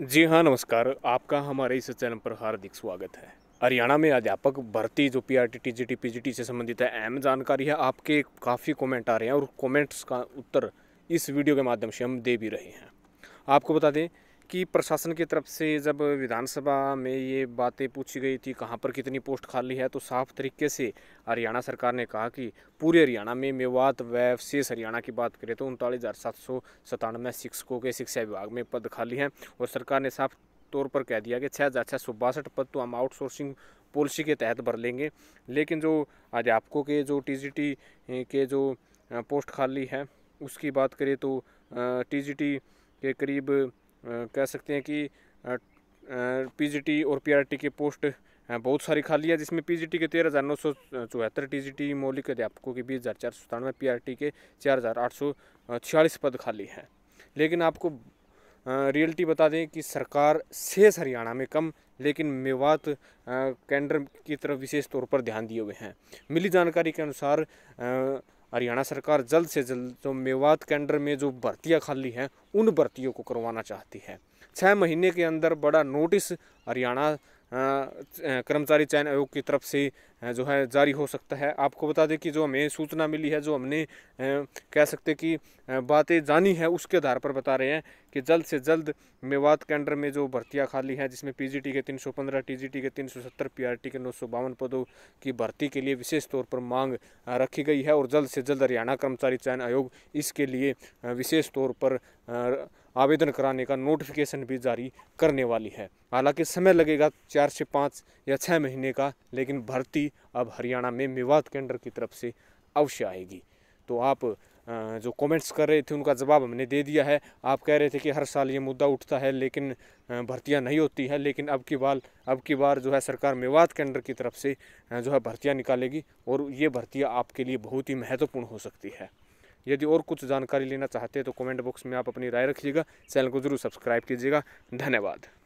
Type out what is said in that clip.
जी हाँ नमस्कार आपका हमारे इस चैनल पर हार्दिक स्वागत है हरियाणा में अध्यापक भर्ती जो P R T T G T P G T से संबंधित है अहम जानकारी है आपके काफ़ी कमेंट आ रहे हैं और कमेंट्स का उत्तर इस वीडियो के माध्यम से हम दे भी रहे हैं आपको बता दें कि प्रशासन की तरफ से जब विधानसभा में ये बातें पूछी गई थी कहाँ पर कितनी पोस्ट खाली है तो साफ तरीके से हरियाणा सरकार ने कहा कि पूरे हरियाणा में मेवात व शेष हरियाणा की बात करें तो उनतालीस हज़ार सात सौ सतानवे शिक्षकों के शिक्षा विभाग में पद खाली हैं और सरकार ने साफ तौर पर कह दिया कि छः हज़ार छः सौ बासठ पद तो हम आउटसोर्सिंग पॉलिसी के तहत भर लेंगे लेकिन जो अध्यापकों के जो टी के जो पोस्ट खाली है उसकी बात करें तो टी के करीब कह सकते हैं कि पीजीटी और पीआरटी के पोस्ट बहुत सारी खाली है जिसमें पीजीटी के तेरह हज़ार नौ सौ चौहत्तर टी जी टी मौलिक अध्यापकों के बीस हज़ार चार सौ सतानवे पी के चार हज़ार आठ सौ छियालीस पद खाली हैं लेकिन आपको रियलिटी बता दें कि सरकार शेष हरियाणा में कम लेकिन मेवात कैंडर की तरफ विशेष तौर पर ध्यान दिए हुए हैं मिली जानकारी के अनुसार आ, हरियाणा सरकार जल्द से जल्द जो मेवात कैंडर में जो भर्तियाँ खाली हैं उन भर्तियों को करवाना चाहती है छः महीने के अंदर बड़ा नोटिस हरियाणा कर्मचारी चयन आयोग की तरफ से जो है जारी हो सकता है आपको बता दें कि जो हमें सूचना मिली है जो हमने कह सकते कि बातें जानी है उसके आधार पर बता रहे हैं कि जल्द से जल्द मेवात केंडर में जो भर्तियां खाली हैं जिसमें पीजीटी के 315 टीजीटी के 370 पीआरटी के नौ पदों की भर्ती के लिए विशेष तौर पर मांग रखी गई है और जल्द से जल्द हरियाणा कर्मचारी चयन आयोग इसके लिए विशेष तौर पर आवेदन कराने का नोटिफिकेशन भी जारी करने वाली है हालांकि समय लगेगा चार से पाँच या छः महीने का लेकिन भर्ती अब हरियाणा में मेवात केंद्र की तरफ से अवश्य आएगी तो आप जो कमेंट्स कर रहे थे उनका जवाब हमने दे दिया है आप कह रहे थे कि हर साल ये मुद्दा उठता है लेकिन भर्तियां नहीं होती हैं लेकिन अब की बार अब की बार जो है सरकार मेवात केंद्र की तरफ से जो है भर्तियां निकालेगी और ये भर्तियां आपके लिए बहुत ही महत्वपूर्ण हो सकती है यदि और कुछ जानकारी लेना चाहते हैं तो कमेंट बॉक्स में आप अपनी राय रखिएगा चैनल को जरूर सब्सक्राइब कीजिएगा धन्यवाद